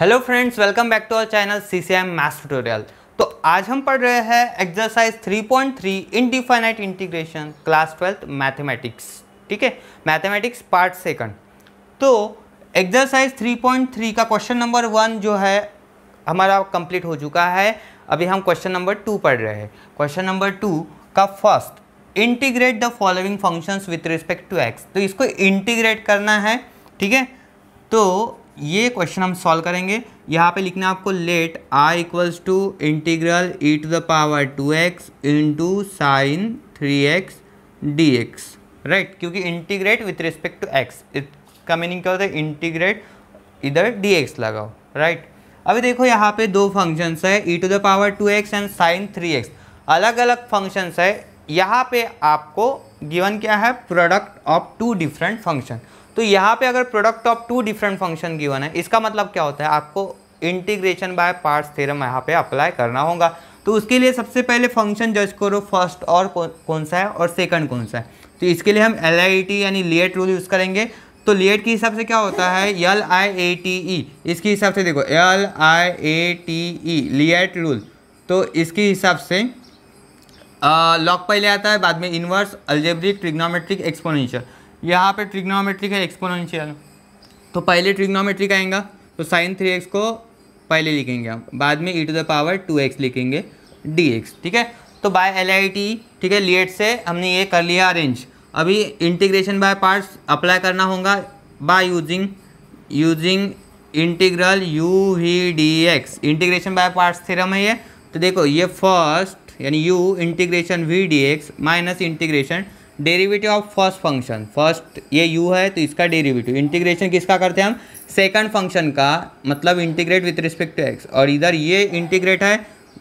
Hello friends welcome back to our channel C C M maths tutorial तो आज हम पढ़ रहे हैं exercise 3.3 indefinite integration class twelfth mathematics ठीक है मैथमेटिक्स पार्ट सेकंड तो एक्सरसाइज 3.3 का क्वेश्चन नंबर वन जो है हमारा कंप्लीट हो चुका है अभी हम क्वेश्चन नंबर टू पढ़ रहे हैं क्वेश्चन नंबर टू का first integrate the following functions with respect to x तो इसको इंटीग्रेट करना है ठीक है तो ये क्वेश्चन हम सॉल्व करेंगे यहाँ पे लिखना है आपको let are equals to integral E to the power two x into sine three x D x right क्योंकि integrate with respect to x इसका मीनिंग क्या होता है इंटीग्रेट इधर डी एक्स लगाओ राइट right? अभी देखो यहाँ पे दो फंक्शंस है ई to the power two x and sine three x अलग अलग फंक्शंस है यहाँ पे आपको गिवन क्या है product of two different function तो यहाँ पे अगर product of two different function given है इसका मतलब क्या होता है आपको इंटीग्रेशन बाय पार्ट्स थ्योरम यहाँ पे अप्लाई करना होगा तो उसके लिए सबसे पहले फंक्शन जज करो फर्स्ट और कौन सा है और सेकंड कौन सा है तो इसके लिए हम एल e यानी लेट रूल यूज़ करेंगे तो लेट के हिसाब से क्या होता है एल आई ए टी ई इसके हिसाब से देखो L I A T E late rule तो इसके हिसाब से लॉक पहले आता है बाद में इन्वर्स अल्जेब्रिक ट्रिग्नोमेट्रिक एक्सपोनेंशियल यहाँ पर ट्रिग्नोमेट्रिक है एक्सपोनशियल तो पहले ट्रिग्नोमेट्रिक आएगा तो साइन थ्री एक्स को पहले लिखेंगे हम बाद में E to the power two X लिखेंगे डी एक्स ठीक है तो बाय एल आई टी ठीक है लिएट से हमने ये कर लिया अरेंज अभी इंटीग्रेशन बाय पार्ट्स अप्लाई करना होगा by using using integral U ही D x integration by parts theorem है ये तो देखो ये फर्स्ट यानी U integration we D x minus integration derivative of first function first ये यू है तो इसका डेरिवेटिव इंटीग्रेशन किसका करते हैं हम सेकंड फंक्शन का मतलब integrate with respect to x और इधर ये इंटीग्रेट है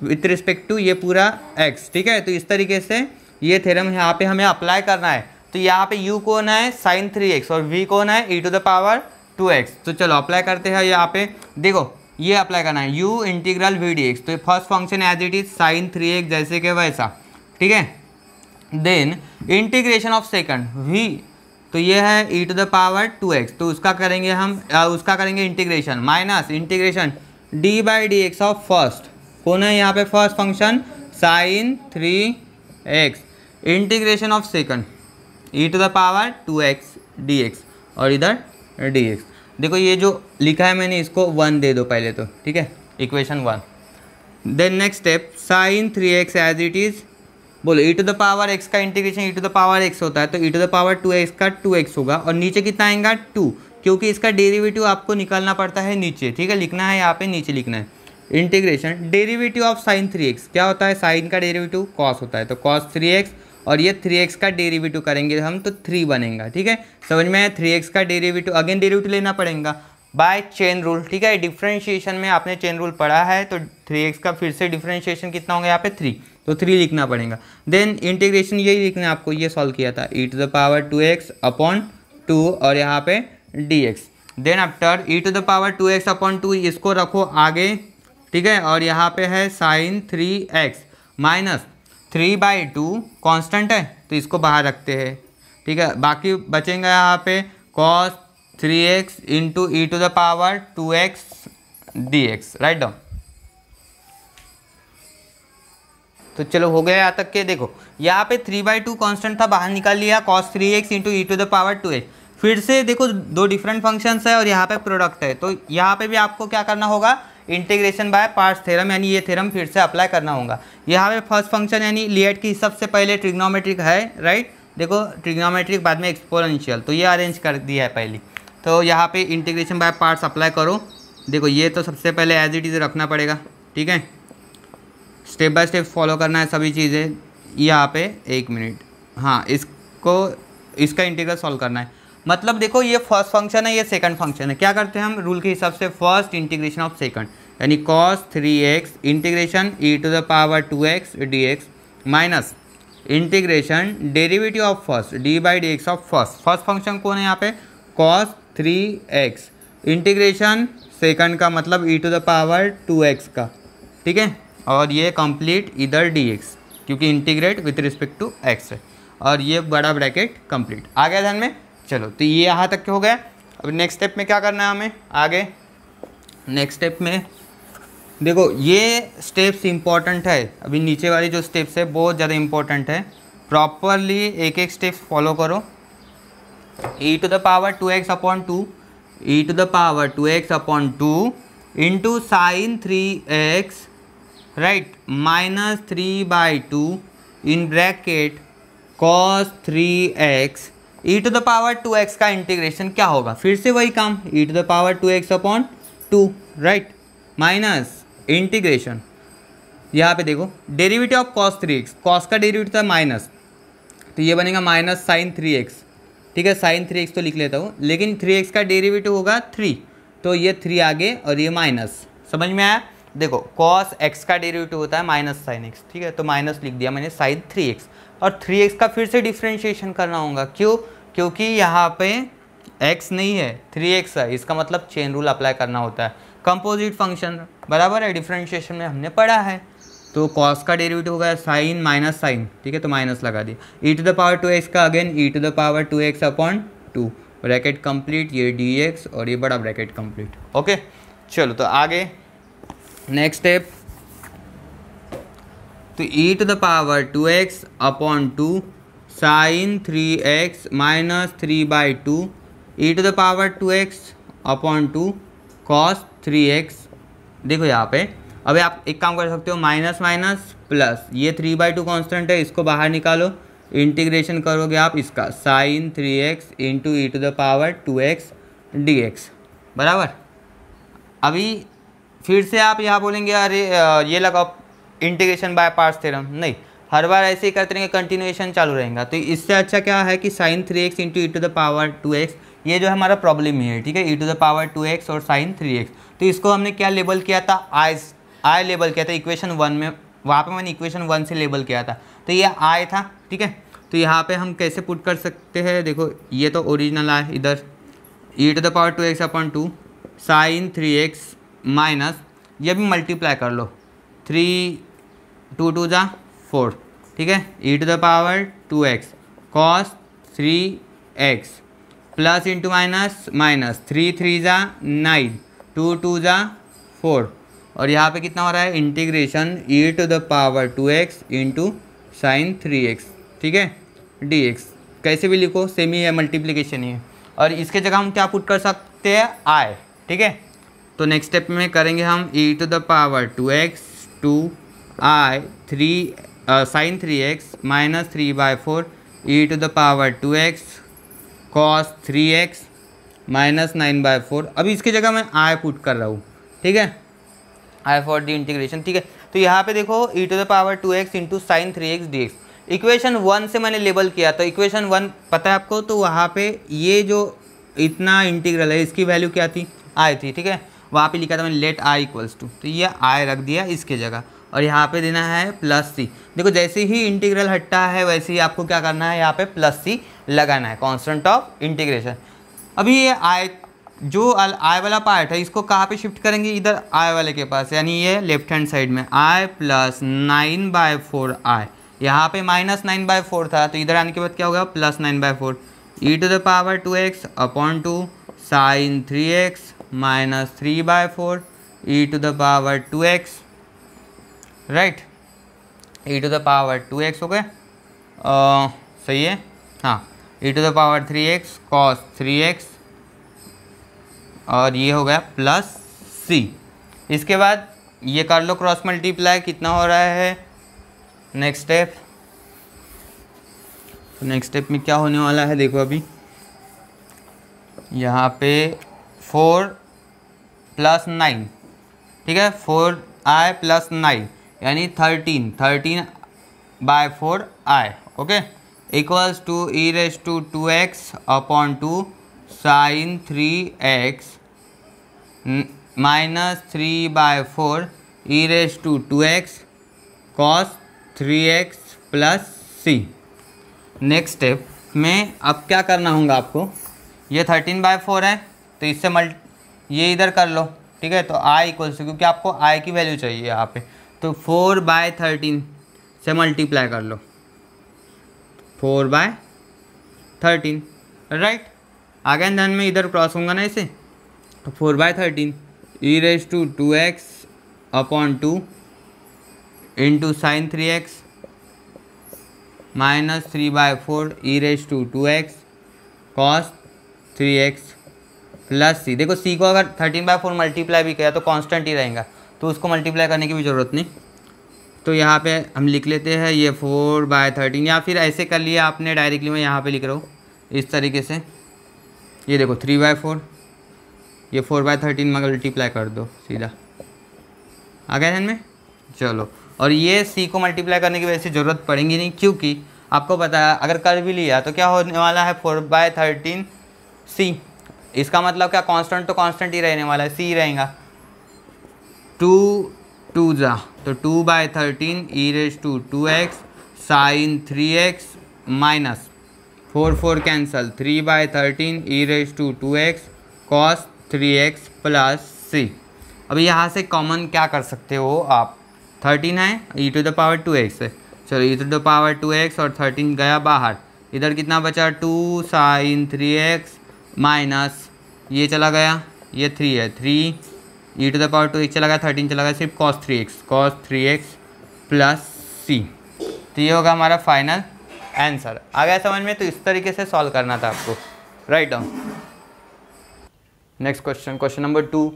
विथ रिस्पेक्ट टू ये पूरा एक्स ठीक है तो इस तरीके से ये थेरम यहाँ पे हमें अप्लाई करना है तो यहाँ पे u कौन है साइन थ्री एक्स और v कौन है e to the power two x तो चलो अप्लाई करते हैं यहाँ पे देखो ये अप्लाई करना है u integral we D x तो first function as it is sine three X जैसे के वैसा ठीक है then integration of second V तो ये है ई to the power two x तो उसका करेंगे हम आ, उसका करेंगे integration minus integration D by D X of first कौन है यहाँ पे first function sine three X integration of second E to the power two x D x और इधर डी एक्स देखो ये जो लिखा है मैंने इसको वन दे दो पहले तो ठीक है equation one then next step sine three X as it is बोलो ई टू द पावर एक्स का integration E to the power X होता है तो ई to the power two x का टू एक्स होगा और नीचे कितना आएगा टू क्योंकि इसका डेरिवेटिव आपको निकालना पड़ता है नीचे ठीक है लिखना है यहाँ पे नीचे लिखना है integration derivative of sine three X क्या होता है साइन का डेरिवेटिव कॉस होता है तो कॉस थ्री एक्स और ये थ्री एक्स का डेरिवेटिव करेंगे हम तो थ्री बनेगा ठीक है समझ में आया थ्री एक्स का डेरिवेटिव अगेन डेरिवेटिव लेना पड़ेगा बाय चेन रूल ठीक है डिफ्रेंशिएशन में आपने चेन रूल पढ़ा है तो थ्री एक्स का फिर से डिफ्रेंशिएशन कितना होगा यहाँ पे थ्री तो थ्री लिखना पड़ेगा देन इंटीग्रेशन यही लिखना आपको ये सॉल्व किया था E to the power two X upon two और यहाँ पे D x then after E to the power two X upon two इसको रखो आगे ठीक है और यहाँ पे है sine three X minus three by two constant है तो इसको बाहर रखते हैं ठीक है बाकी बचेंगे यहाँ पे cos three X into E to the power two x D x write down तो चलो हो गया यहाँ तक के देखो यहाँ पे थ्री बाई टू कॉन्स्टेंट था बाहर निकाल लिया cos three X into E to the power two X फिर से देखो दो डिफरेंट फंक्शंस है और यहाँ पे प्रोडक्ट है तो यहाँ पे भी आपको क्या करना होगा इंटीग्रेशन बाय पार्ट्स थ्योरम यानी ये थ्योरम फिर से अप्लाई करना होगा यहाँ पे फर्स्ट फंक्शन यानी लियट के हिसाब से पहले ट्रिग्नोमेट्रिक है राइट देखो ट्रिग्नोमेट्रिक बाद में एक्सपोरेंशियल तो ये अरेंज कर दिया है पहले तो यहाँ पे इंटीग्रेशन बाय पार्ट्स अप्लाई करो देखो ये तो सबसे पहले एज इट इज़ रखना पड़ेगा ठीक है स्टेप बाय स्टेप फॉलो करना है सभी चीज़ें यहाँ पे एक मिनट हाँ इसको इसका इंटीग्रल सॉल्व करना है मतलब देखो ये फर्स्ट फंक्शन है ये सेकंड फंक्शन है क्या करते हैं हम रूल के हिसाब से फर्स्ट इंटीग्रेशन ऑफ सेकंड यानी cos three X integration E to the power two x D x minus integration derivative of first D by D X of first first function कौन है यहाँ पे cos three X integration second का मतलब E to the power two x का ठीक है और ये कंप्लीट इधर डी एक्स क्योंकि integrate with respect to x है और ये बड़ा ब्रैकेट कंप्लीट आ गया ध्यान में चलो तो ये यहाँ तक के हो गया अब नेक्स्ट स्टेप में क्या करना है हमें आगे नेक्स्ट स्टेप में देखो ये स्टेप्स इंपॉर्टेंट है अभी नीचे वाली जो स्टेप्स है बहुत ज़्यादा इंपॉर्टेंट है प्रॉपरली एक एक स्टेप्स फॉलो करो E to the power two X upon two E to the power two X upon two into sine three X right minus three by two in bracket cos three X E to the power two x का integration क्या होगा फिर से वही काम E to the power two X upon two right minus integration यहाँ पे देखो derivative of cos three x cos का डेरिवेटिव था माइनस तो ये बनेगा माइनस साइन थ्री एक्स ठीक है साइन थ्री एक्स तो लिख लेता हूँ लेकिन थ्री एक्स का डेरिवेटिव होगा थ्री तो ये थ्री आगे और ये माइनस समझ में आया देखो कॉस एक्स का डेरिवेटिव होता है माइनस साइन एक्स ठीक है तो माइनस लिख दिया मैंने साइन थ्री एक्स और थ्री एक्स का फिर से डिफ्रेंशिएशन करना होगा क्यों क्योंकि यहाँ पे एक्स नहीं है थ्री एक्स है इसका मतलब चेन रूल अप्लाई करना होता है कंपोजिट फंक्शन बराबर है डिफ्रेंशिएशन में हमने पढ़ा है तो कॉस का डेरिवेटिव हो गया साइन माइनस साइन ठीक है तो माइनस लगा दिया E to the power two x का again E to the power two X upon two bracket complete ये डी एक्स और ये बड़ा ब्रैकेट कंप्लीट ओके चलो तो आगे नेक्स्ट स्टेप तो ई to the power two X upon two sine three X minus three by two E to the power two X upon two cos three X देखो यहाँ पे अभी आप एक काम कर सकते हो माइनस माइनस प्लस ये थ्री बाई टू कॉन्स्टेंट है इसको बाहर निकालो इंटीग्रेशन करोगे आप इसका sine three X into E to the power two x D X बराबर अभी फिर से आप यहाँ बोलेंगे अरे ये लगाओ इंटीग्रेशन बाय पार्स थेरम नहीं हर बार ऐसे ही करते रहेंगे कंटिन्यूएशन चालू रहेगा तो इससे अच्छा क्या है कि sine three X into E to the power two x ये जो है हमारा प्रॉब्लम ही है ठीक है ई to the power two x और साइन थ्री एक्स तो इसको हमने क्या लेबल किया था आई आई लेबल किया था इक्वेशन वन में वहाँ पे मैंने इक्वेशन वन से लेबल किया था तो ये आई था ठीक है तो यहाँ पर हम कैसे पुट कर सकते हैं देखो ये तो ओरिजिनल आए इधर ई to the power two X upon two sine three X minus ये भी मल्टीप्लाई कर लो थ्री टू टू जा फोर ठीक है ई to the power two X cos three X plus into minus minus three three जा नाइन टू टू जा four और यहाँ पे कितना हो रहा है integration E to the power two x into sine three X ठीक है डी एक्स कैसे भी लिखो सेम ही है मल्टीप्लीकेशन ही है और इसके जगह हम क्या पुट कर सकते हैं आय ठीक है तो नेक्स्ट स्टेप में करेंगे हम E to the power two x two I three sine three X minus three by four E to the power two X cos three X minus nine by four अभी इसकी जगह मैं I put कर रहा हूँ ठीक है I for D integration ठीक है तो यहाँ पे देखो ई to the power two x into sine three x D X equation one से मैंने लेबल किया था इक्वेशन वन पता है आपको तो वहाँ पे ये जो इतना इंटीग्रल है इसकी वैल्यू क्या थी आई थी ठीक है वहाँ पे लिखा था मैंने लेट आई इक्वल्स टू तो ये आई रख दिया इसके जगह और यहाँ पे देना है प्लस सी देखो जैसे ही इंटीग्रल हटता है वैसे ही आपको क्या करना है यहाँ पे प्लस सी लगाना है कॉन्स्टेंट ऑफ इंटीग्रेशन अभी ये आई जो आई वाला पार्ट है इसको कहाँ पे शिफ्ट करेंगे इधर आई वाले के पास यानी ये लेफ्ट हैंड साइड में I plus nine by four I यहाँ पे माइनस नाइन बाय फोर था तो इधर आने के बाद क्या होगा plus nine by four E to the power two X upon two sine three X minus three by four E to the power two x right E to the power two X हो गए सही है हाँ E to the power three x cos three X और ये हो गया plus सी इसके बाद ये कर लो क्रॉस मल्टीप्लाई कितना हो रहा है नेक्स्ट स्टेप तो नेक्स्ट स्टेप में क्या होने वाला है देखो अभी यहाँ पे फोर प्लस नाइन ठीक है फोर आई प्लस नाइन यानी thirteen thirteen by four I okay equals to E raise to two X upon two sine three X minus three by four E raise to two X cos three X plus C next step में अब क्या करना होगा आपको ये thirteen by four है तो इससे मल्टी ये इधर कर लो ठीक है तो आई इक्वल्स टू क्योंकि आपको आई की वैल्यू चाहिए यहाँ पे तो फोर बाय थर्टीन से मल्टीप्लाई कर लो फोर बाय थर्टीन राइट आगे धन में इधर क्रॉस होगा ना इसे तो four by thirteen E raise to two X upon two into sine three X minus three by four E raise to two X cos three X plus सी देखो C को अगर थर्टीन बाई फोर मल्टीप्लाई भी किया तो constant ही रहेगा तो उसको multiply करने की भी ज़रूरत नहीं तो यहाँ पे हम लिख लेते हैं ये फोर बाय थर्टीन या फिर ऐसे कर लिया आपने डायरेक्टली मैं यहाँ पे लिख रहा हूँ इस तरीके से ये देखो थ्री बाय फोर ये फोर बाय थर्टीन मल्टीप्लाई कर दो सीधा आ गया ध्यान में चलो और ये सी को मल्टीप्लाई करने की वजह से ज़रूरत पड़ेगी नहीं क्योंकि आपको पता है अगर कर भी लिया तो क्या होने वाला है फोर बाय थर्टीन सी इसका मतलब क्या कांस्टेंट तो कांस्टेंट ही रहने वाला है सी रहेगा टू टू जा तो two by thirteen E raise to two x sine three X minus four four cancel three by thirteen E raise to two X cos three X plus C अभी यहाँ से common क्या कर सकते हो आप थर्टीन है ई to the power two x है चलो E to the power two x और थर्टीन गया बाहर इधर कितना बचा two sine three X minus ये चला गया ये थ्री है three E to the power two X चला गया थर्टीन चला गया सिर्फ cos three x cos three X plus सी तो ये होगा हमारा फाइनल आंसर आ गया समझ में तो इस तरीके से सॉल्व करना था आपको right on next question question number two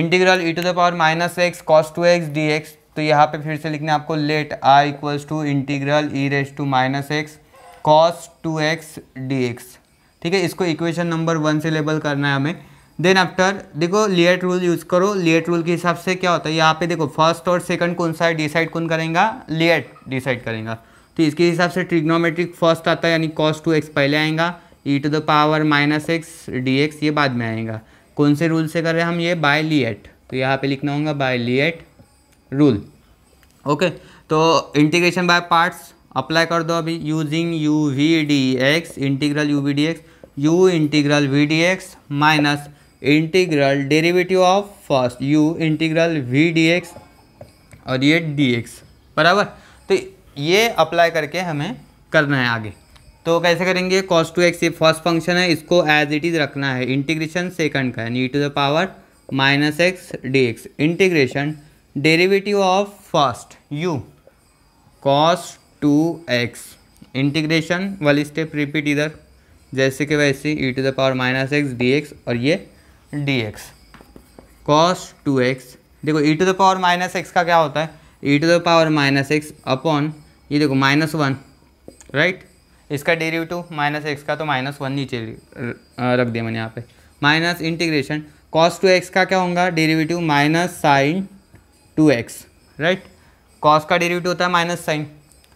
integral E to the power minus x cos two x D x तो यहाँ पे फिर से लिखना है आपको let are equals to integral E raise to minus x cos two x D X ठीक है इसको इक्वेशन नंबर वन से लेबल करना है हमें देन आफ्टर देखो लियट रूल यूज़ करो लियट रूल के हिसाब से क्या होता है यहाँ पे देखो फर्स्ट और सेकंड कौन सा डिसाइड कौन करेगा लियट डिसाइड करेगा तो इसके हिसाब से ट्रिग्नोमेट्रिक फर्स्ट आता है यानी कॉस टू एक्स पहले आएगा ई to the power minus x D X ये बाद में आएगा कौन से रूल से कर रहे हैं हम ये बाय लियट तो यहाँ पे लिखना होगा बाय लियट रूल ओके तो इंटीग्रेशन बाय पार्ट्स अप्लाई कर दो अभी using U we D X integral U we D X U integral we D x minus integral derivative of first U integral we D x और ये D X बराबर तो ये apply करके हमें करना है आगे तो कैसे करेंगे कॉस टू एक्स ये फर्स्ट फंक्शन है इसको एज इट इज़ रखना है इंटीग्रेशन सेकंड का यानी to the power minus x D x integration derivative of first u cos two x integration वाली स्टेप रिपीट इधर जैसे कि वैसे e to the power minus x D x और ये D x cos two x देखो ई to the power minus x का क्या होता है ई to the power minus x upon ये देखो माइनस वन राइट इसका डेरिवेटिव माइनस एक्स का तो माइनस वन नीचे रख दिया मैंने यहाँ पे minus integration cos two x का क्या होगा derivative minus sine two x right cos का डेरिवेटिव होता है माइनस साइन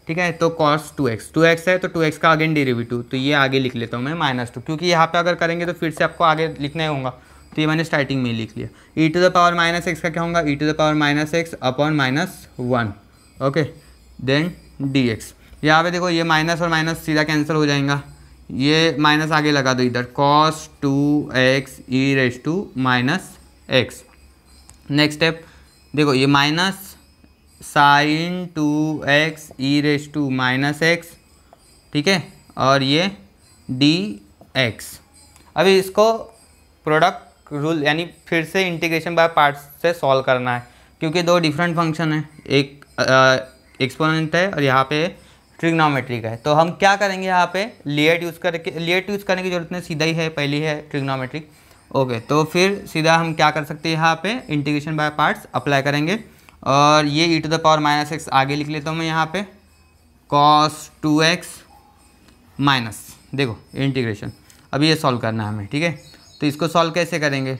ठीक है तो cos two x two x है तो टू एक्स का अगेन डेरिवेटिव तो ये आगे लिख लेता हूँ मैं माइनस टू क्योंकि यहाँ पे अगर करेंगे तो फिर से आपको आगे लिखना ही होगा तो ये मैंने स्टार्टिंग में लिख लिया e to the power minus x का क्या होगा e to the power minus x upon minus one okay then d x यहाँ पे देखो ये माइनस और माइनस सीधा कैंसिल हो जाएगा ये माइनस आगे लगा दो इधर cos two x e raise to minus x next step देखो ये minus sine two x e raise to minus x ठीक है और ये डी एक्स अभी इसको प्रोडक्ट रूल यानी फिर से इंटीग्रेशन बाय पार्ट्स से सॉल्व करना है क्योंकि दो डिफरेंट फंक्शन है एक एक्सपोनेंट है और यहाँ पे ट्रिग्नोमेट्री का है तो हम क्या करेंगे यहाँ पे लेट यूज़ करके लेट यूज़ करने की जरूरत नहीं सीधा ही है पहली है ट्रिग्नोमेट्रिक ओके तो फिर सीधा हम क्या कर सकते हैं यहाँ पे इंटीग्रेशन बाय पार्ट्स अप्लाई करेंगे और ये e to the power minus x आगे लिख लेता हूँ मैं यहाँ पे कॉस टू एक्स माइनस देखो इंटीग्रेशन अब ये सॉल्व करना है हमें ठीक है तो इसको सॉल्व कैसे करेंगे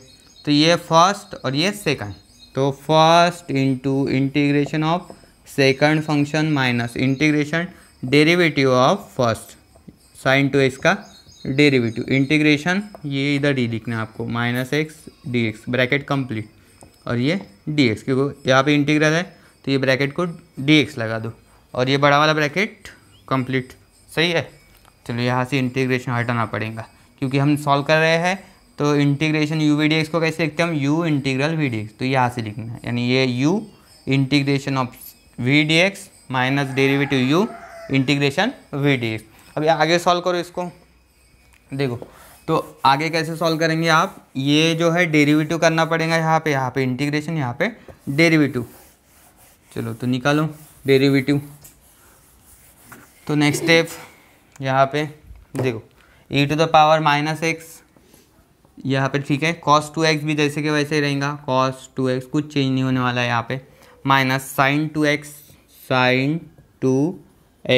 तो ये फर्स्ट और ये सेकंड तो first into integration of second function minus integration derivative of first sine two x का डेरिवेटिव इंटीग्रेशन ये इधर डी लिखना है आपको minus x D x bracket complete और ये डी एक्स क्योंकि यहाँ पे इंटीग्रल है तो ये ब्रैकेट को डी एक्स लगा दो और ये बड़ा वाला ब्रैकेट कंप्लीट सही है चलो यहाँ से इंटीग्रेशन हटाना पड़ेगा क्योंकि हम सॉल्व कर रहे हैं तो integration u we D x को कैसे लिखते हैं हम u integral we D x तो यहाँ से लिखना है यानी ये u integration of v D x minus derivative u integration we D x अब आगे सॉल्व करो इसको देखो तो आगे कैसे सॉल्व करेंगे आप ये जो है डेरिवेटिव करना पड़ेगा यहाँ पे यहाँ पे इंटीग्रेशन यहाँ पे डेरिवेटिव चलो तो निकालो डेरिवेटिव तो नेक्स्ट स्टेप यहाँ पे देखो e to the power minus x यहाँ पे ठीक है कॉस टू एक्स भी जैसे के वैसे ही रहेगा कॉस टू एक्स कुछ चेंज नहीं होने वाला है यहाँ पे minus sine two x sine two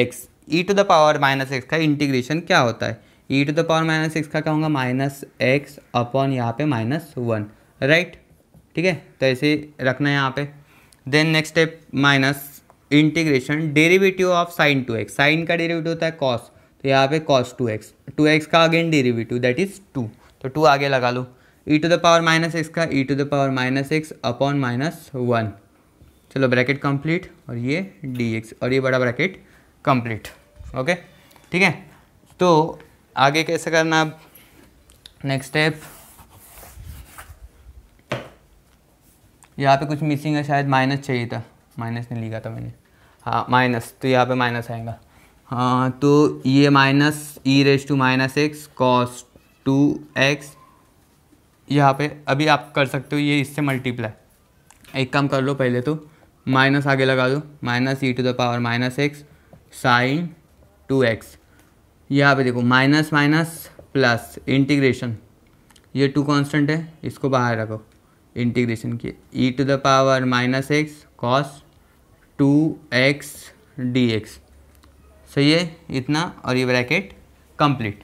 x E to the power minus x का इंटीग्रेशन क्या होता है ई to the power minus six का कहूँगा माइनस एक्स अपॉन यहाँ पे माइनस वन राइट ठीक है तो ऐसे रखना है यहाँ पे then next step minus integration derivative of sine two x sine का डेरिवेटिव होता है कॉस तो यहाँ पे cos two x two x का again derivative that is two तो टू आगे लगा लो e to the power minus x का e to the power minus x upon minus one चलो ब्रैकेट कंप्लीट और ये डी एक्स और ये बड़ा ब्रैकेट कंप्लीट ओके ठीक है तो आगे कैसे करना अब नेक्स्ट स्टेप यहाँ पे कुछ मिसिंग है शायद माइनस चाहिए था माइनस नहीं लिखा था मैंने हाँ माइनस तो यहाँ पे माइनस आएगा हाँ तो ये minus e raise to minus x cos two x यहाँ पे अभी आप कर सकते हो ये इससे मल्टीप्लाई एक काम कर लो पहले तो माइनस आगे लगा दो minus e to the power minus x sine two x यहाँ पे देखो माइनस माइनस प्लस इंटीग्रेशन ये टू कांस्टेंट है इसको बाहर रखो इंटीग्रेशन की e to the power minus x cos two x D x सही है इतना और ये bracket complete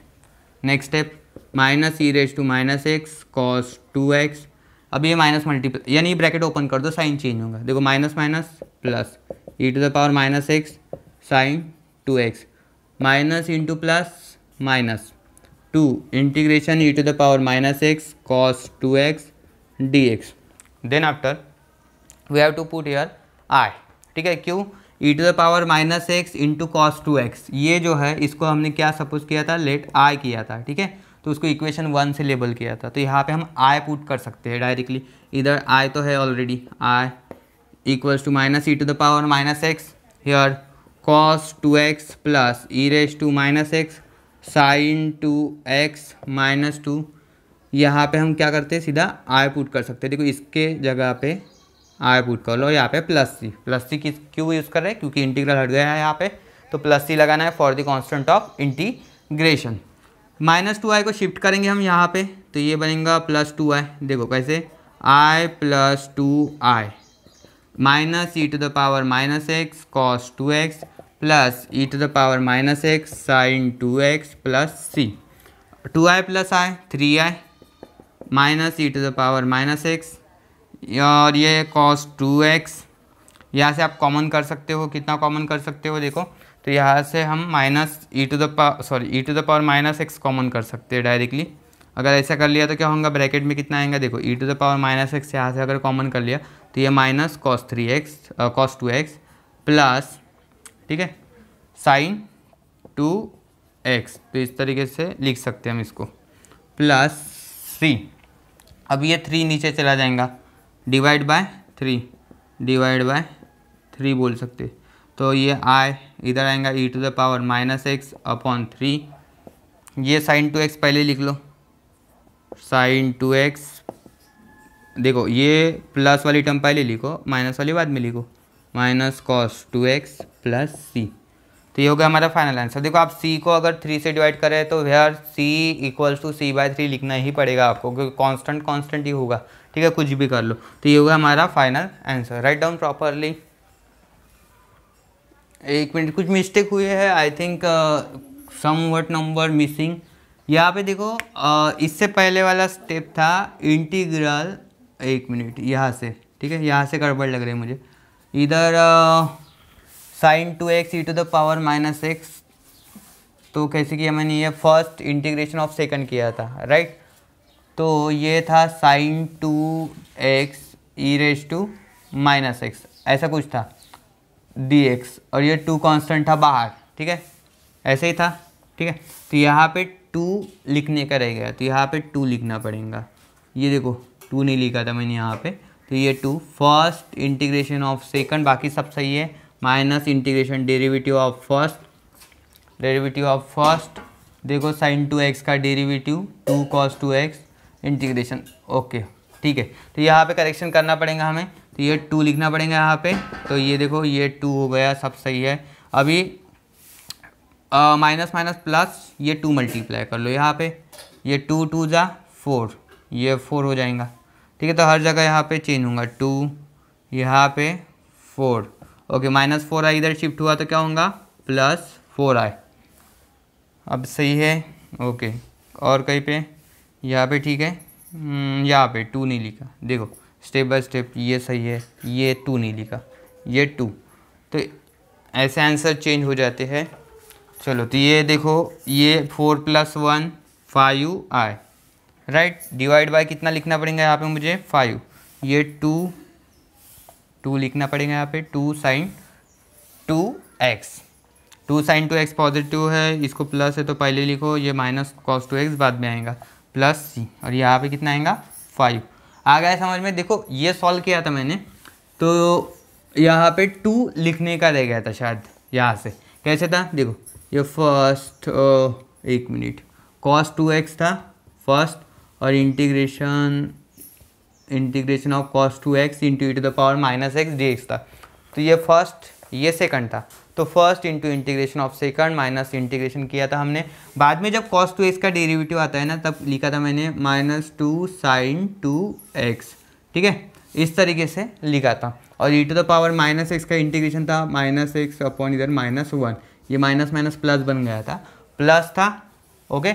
next step minus e raise to minus x cos two x अब ये माइनस मल्टीप्ल यानी ब्रैकेट ओपन कर दो साइन चेंज होगा देखो minus minus plus e to the power minus x sine two x minus into plus minus two integration E to the power minus x cos two x D x then after we have to put here I ठीक है क्यों e to the power minus x into cos two x ये जो है इसको हमने क्या suppose किया था लेट आई किया था ठीक है तो उसको इक्वेशन वन से लेबल किया था तो यहाँ पे हम आई पुट कर सकते हैं डायरेक्टली इधर आई तो है already I equals to minus e to the power minus x here cos two x plus e raise to minus x sine two x minus two यहाँ पर हम क्या करते हैं सीधा आय पुट कर सकते हैं देखो इसके जगह पे आय पुट कर लो यहाँ पे प्लस सी प्लस सी किस क्यों यूज़ कर रहे हैं क्योंकि इंटीग्रल हट गया है यहाँ पे तो प्लस सी लगाना है for the constant of integration minus two I को शिफ्ट करेंगे हम यहाँ पे तो ये बनेगा प्लस टू आई देखो कैसे I plus two I minus e to the power minus x cos two x plus e to the power minus x sine two x plus c two I plus I three I minus e to the power minus x और ये cos two x यहाँ से आप common कर सकते हो कितना common कर सकते हो देखो तो यहाँ से हम minus e to the power sorry e to the power minus x common कर सकते हैं डायरेक्टली अगर ऐसा कर लिया तो क्या होगा ब्रैकेट में कितना आएगा देखो ई to the power minus x यहाँ से अगर कॉमन कर लिया तो ये minus cos three x cos two x plus ठीक है साइन टू एक्स तो इस तरीके से लिख सकते हैं हम इसको प्लस थ्री अब ये थ्री नीचे चला जाएगा divide by three divide by three बोल सकते तो ये आए इधर आएगा ई to the power minus x upon three ये साइन टू एक्स पहले लिख लो साइन टू एक्स देखो ये प्लस वाली टर्म पहले लिखो माइनस वाली बाद में लिखो minus cos two x plus सी तो ये हो गया हमारा फाइनल आंसर देखो आप सी को अगर थ्री से डिवाइड करें तो where c equals to c by three लिखना ही पड़ेगा आपको क्योंकि कॉन्स्टेंट कॉन्स्टेंट ही होगा ठीक है कुछ भी कर लो तो ये होगा हमारा final answer write down properly एक मिनट कुछ मिस्टेक हुई है I think somewhat number missing यहाँ पे देखो इससे पहले वाला स्टेप था इंटीग्रल एक मिनट यहाँ से ठीक है यहाँ से गड़बड़ लग रही है मुझे इधर sine two x E to the power minus x तो कैसे किया मैंने ये फर्स्ट इंटीग्रेशन ऑफ सेकंड किया था राइट तो ये था sine two x e raise to minus x ऐसा कुछ था डी एक्स और ये टू कांस्टेंट था बाहर ठीक है ऐसे ही था ठीक है तो यहाँ पे टू लिखने का रह गया तो यहाँ पे टू लिखना पड़ेगा ये देखो टू नहीं लिखा था मैंने यहाँ पे तो ये two first integration of second बाकी सब सही है minus integration derivative of first derivative of first देखो साइन टू एक्स का derivative two cos two x integration okay ठीक है तो यहाँ पे करेक्शन करना पड़ेगा हमें तो ये टू लिखना पड़ेगा यहाँ पे तो ये देखो ये टू हो गया सब सही है अभी माइनस माइनस प्लस ये टू मल्टीप्लाई कर लो यहाँ पे ये टू टू जा फोर ये फोर हो जाएगा ठीक है तो हर जगह यहाँ पे चेंज होगा टू यहाँ पे four okay minus four I इधर शिफ्ट हुआ तो क्या होगा प्लस फोर आए अब सही है ओके और कहीं पे यहाँ पे ठीक है हम्म, यहाँ पे टू नहीं लिखा देखो स्टेप बाय स्टेप ये सही है ये टू नहीं लिखा ये टू तो ऐसे आंसर चेंज हो जाते हैं चलो तो ये देखो ये फोर प्लस वन फाइव आए राइट डिवाइड बाय कितना लिखना पड़ेगा यहाँ पे मुझे फाइव ये टू टू लिखना पड़ेगा यहाँ पे two sine two x two sine two x positive है इसको प्लस है तो पहले लिखो ये माइनस कॉस टू एक्स बाद में आएगा प्लस सी और यहाँ पे कितना आएगा फाइव आ गया समझ में देखो ये सॉल्व किया था मैंने तो यहाँ पे टू लिखने का रह गया था शायद यहाँ से कैसे था देखो ये फर्स्ट uh, एक मिनट कॉस टू एक्स था फर्स्ट और integration integration of cos two x into E to the power minus x D x था तो ये फर्स्ट ये सेकंड था तो first into integration of second minus integration किया था हमने बाद में जब कॉस टू एक्स का डेरिवेटिव आता है ना तब लिखा था मैंने minus two sine two x ठीक है इस तरीके से लिखा था और e to the power minus x का इंटीग्रेशन था माइनस एक्स अपॉन इधर माइनस वन ये माइनस माइनस प्लस बन गया था प्लस था ओके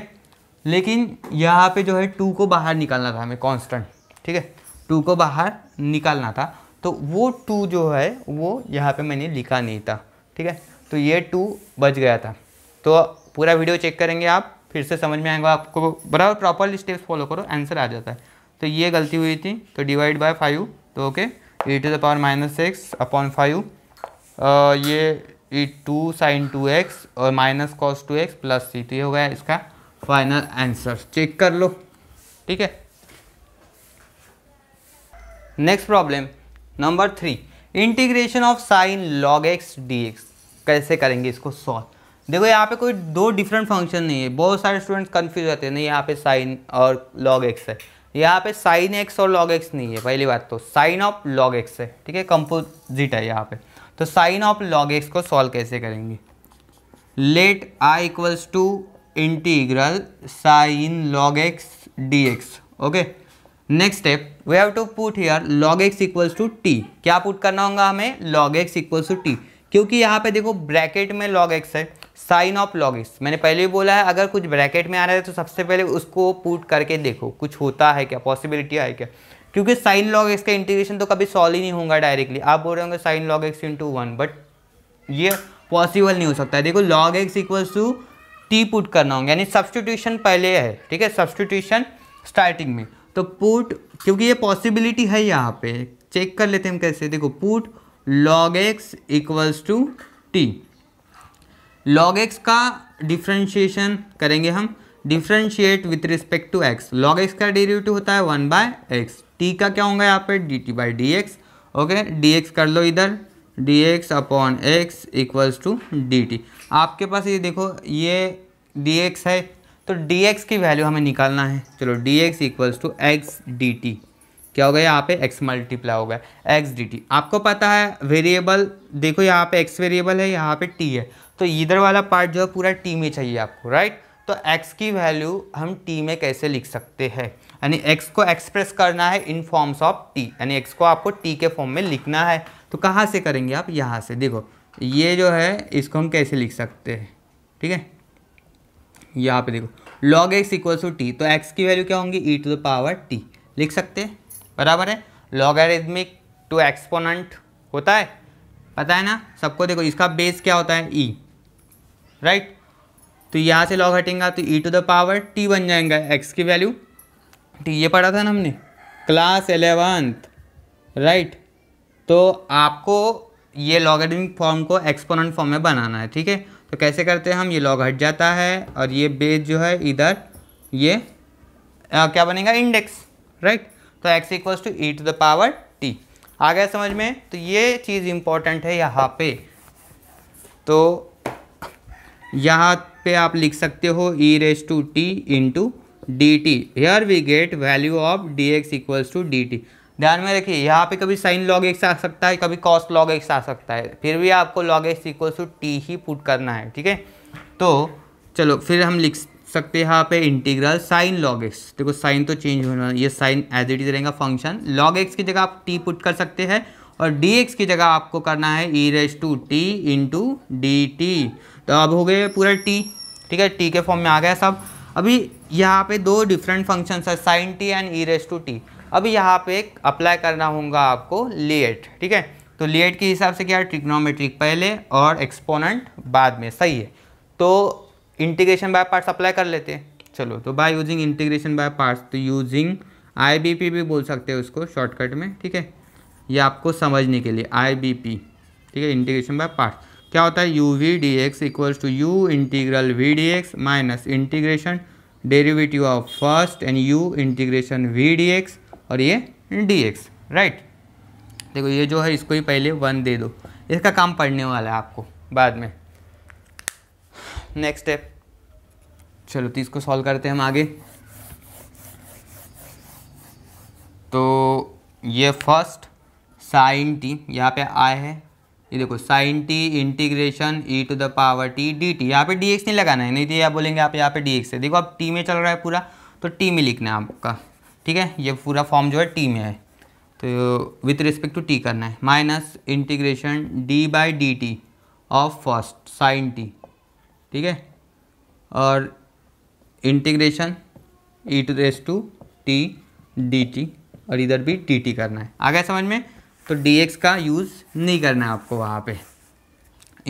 लेकिन यहाँ पे जो है टू को बाहर निकालना था हमें कांस्टेंट ठीक है टू को बाहर निकालना था तो वो टू जो है वो यहाँ पे मैंने लिखा नहीं था ठीक है तो ये टू बच गया था तो पूरा वीडियो चेक करेंगे आप फिर से समझ में आएगा आपको बराबर प्रॉपर स्टेप्स फॉलो करो आंसर आ जाता है तो ये गलती हुई थी तो डिवाइड बाय फाइव तो okay a to the power minus six upon five ये e two sine two x और minus cos two x plus सी तो ये हो गया इसका फाइनल आंसर चेक कर लो ठीक है next problem number three integration of sine log x D x कैसे करेंगे इसको सॉल्व देखो यहाँ पे कोई दो डिफरेंट फंक्शन नहीं है बहुत सारे स्टूडेंट कन्फ्यूज रहते हैं नहीं यहाँ पे साइन और लॉग एक्स है यहाँ पे साइन एक्स और लॉग एक्स नहीं है पहली बात तो साइन ऑफ लॉग एक्स है ठीक है कंपोजिट है यहाँ पे तो साइन ऑफ लॉग एक्स को सॉल्व कैसे करेंगे let I equals to integral sine log x D x okay next step we have to put here log x equals to t क्या पुट करना होगा हमें log x equals to t क्योंकि यहाँ पे देखो ब्रैकेट में लॉग एक्स है साइन ऑफ लॉग एक्स मैंने पहले भी बोला है अगर कुछ ब्रैकेट में आ रहा है तो सबसे पहले उसको पुट करके देखो कुछ होता है क्या पॉसिबिलिटी है क्या क्योंकि साइन लॉग एक्स का इंटीग्रेशन तो कभी सॉल्व ही नहीं होगा डायरेक्टली आप बोल रहे होंगे sine log x into one but ये पॉसिबल नहीं हो सकता है देखो log x equals to t put करना होगा यानी सब्सटीट्यूशन पहले है ठीक है सब्सटीट्यूशन स्टार्टिंग में तो पुट क्योंकि ये पॉसिबिलिटी है यहाँ पे चेक कर लेते हैं हम कैसे देखो put log x equals to t log x का डिफ्रेंशिएशन करेंगे हम differentiate with respect to x log x का डेरिवेटिव होता है वन बाय एक्स टी का क्या होगा यहाँ पे d t by D x okay d x कर लो इधर D x upon x equals to d t आपके पास ये देखो ये डी एक्स है तो डी एक्स की वैल्यू हमें निकालना है चलो d x equals to x d t क्या हो गया यहाँ पे x मल्टीप्लाई हो गया एक्स डी टी आपको पता है वेरिएबल देखो यहाँ पे x वेरिएबल है यहाँ पे t है तो इधर वाला पार्ट जो है पूरा t में चाहिए आपको राइट तो x की वैल्यू हम t में कैसे लिख सकते हैं यानी x को एक्सप्रेस करना है इन फॉर्म्स ऑफ t यानी x को आपको t के फॉर्म में लिखना है तो कहाँ से करेंगे आप यहाँ से देखो ये जो है इसको हम कैसे लिख सकते हैं ठीक है यहाँ पे देखो log x equals to t तो x की वैल्यू क्या होंगी e to the power t लिख सकते हैं बराबर है लॉगरिदमिक टू एक्सपोनेंट होता है पता है ना सबको देखो इसका बेस क्या होता है ई e, राइट right? तो यहाँ से लॉग हटेंगे तो ई टू द पावर टी बन जाएगा एक्स की वैल्यू ठीक ये पढ़ा था ना हमने क्लास एलेवंथ राइट तो आपको ये लॉगरिथमिक फॉर्म को एक्सपोनेंट फॉर्म में बनाना है ठीक है तो कैसे करते हैं हम ये लॉग हट जाता है और ये बेस जो है इधर ये आ, क्या बनेगा इंडेक्स राइट तो x equals to E to the power t आ गया समझ में तो ये चीज़ इम्पॉर्टेंट है यहाँ पे तो यहाँ पे आप लिख सकते हो e raise to t into dt here we get value of dx equals to dt ध्यान में रखिए यहाँ पे कभी साइन लॉग एक्स आ सकता है कभी कॉस्ट लॉग एक्स आ सकता है फिर भी आपको log x equal to t ही पुट करना है ठीक है तो चलो फिर हम लिख सकते हैं यहाँ पे इंटीग्रल साइन लॉग एक्स देखो साइन तो चेंज होना ये साइन एज इट इज रहेगा फंक्शन लॉग एक्स की जगह आप टी पुट कर सकते हैं और डी एक्स की जगह आपको करना है e raise to t into d t तो अब हो गए पूरा टी ठीक है टी के फॉर्म में आ गया सब अभी यहाँ पे दो डिफरेंट फंक्शन है sine t and e raise to t अभी यहाँ पे अप्लाई करना होगा आपको लिएट ठीक है तो लिएट के हिसाब से क्या है ट्रिग्नोमेट्रिक पहले और एक्सपोनेंट बाद में सही है तो इंटीग्रेशन बाय पार्ट्स अप्लाई कर लेते हैं चलो तो by using integration by parts तो यूजिंग आई भी बोल सकते हैं उसको शॉर्टकट में ठीक है ये आपको समझने के लिए आई ठीक है इंटीग्रेशन बाय पार्ट्स क्या होता है u we D x equals to u integral we D x minus integration derivative of first and u integration we D x और ये डी एक्स राइट देखो ये जो है इसको ही पहले वन दे दो इसका काम पड़ने वाला है आपको बाद में नेक्स्ट स्टेप चलो तो इसको सॉल्व करते हैं हम आगे तो ये फर्स्ट साइन टी यहाँ पे आए है ये देखो sine t integration E to the power t d t यहाँ पे डी एक्स नहीं लगाना है नहीं तो यहाँ बोलेंगे आप यहाँ पे डी एक्स है देखो आप टी में चल रहा है पूरा तो टी में लिखना है आपका ठीक है ये पूरा फॉर्म जो है टी में है तो विथ रिस्पेक्ट टू टी करना है minus integration D by d t of first sine t ठीक है और integration E to raise to t d t और इधर भी टी टी करना है आ गया समझ में तो डी का यूज़ नहीं करना है आपको वहाँ पे